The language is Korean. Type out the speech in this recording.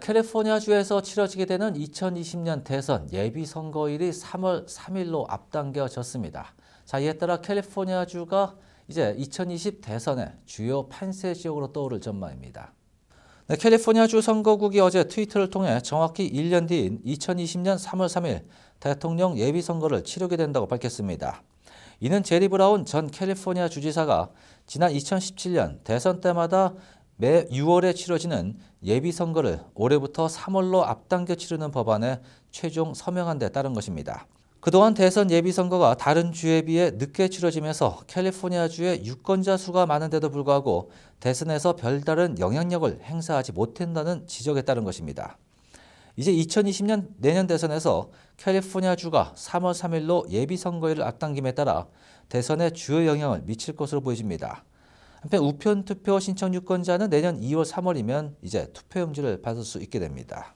캘리포니아주에서 치러지게 되는 2020년 대선 예비선거일이 3월 3일로 앞당겨졌습니다. 자, 이에 따라 캘리포니아주가 이제 2020 대선의 주요 판세 지역으로 떠오를 전망입니다. 네, 캘리포니아주 선거국이 어제 트위터를 통해 정확히 1년 뒤인 2020년 3월 3일 대통령 예비선거를 치르게 된다고 밝혔습니다. 이는 제리 브라운 전 캘리포니아 주지사가 지난 2017년 대선 때마다 매 6월에 치러지는 예비선거를 올해부터 3월로 앞당겨 치르는 법안에 최종 서명한 데 따른 것입니다. 그동안 대선 예비선거가 다른 주에 비해 늦게 치러지면서 캘리포니아주의 유권자 수가 많은데도 불구하고 대선에서 별다른 영향력을 행사하지 못한다는 지적에 따른 것입니다. 이제 2020년 내년 대선에서 캘리포니아주가 3월 3일로 예비선거일을 앞당김에 따라 대선에 주요 영향을 미칠 것으로 보여니다 한편 우편 투표 신청 유권자는 내년 2월 3월이면 이제 투표용지를 받을 수 있게 됩니다.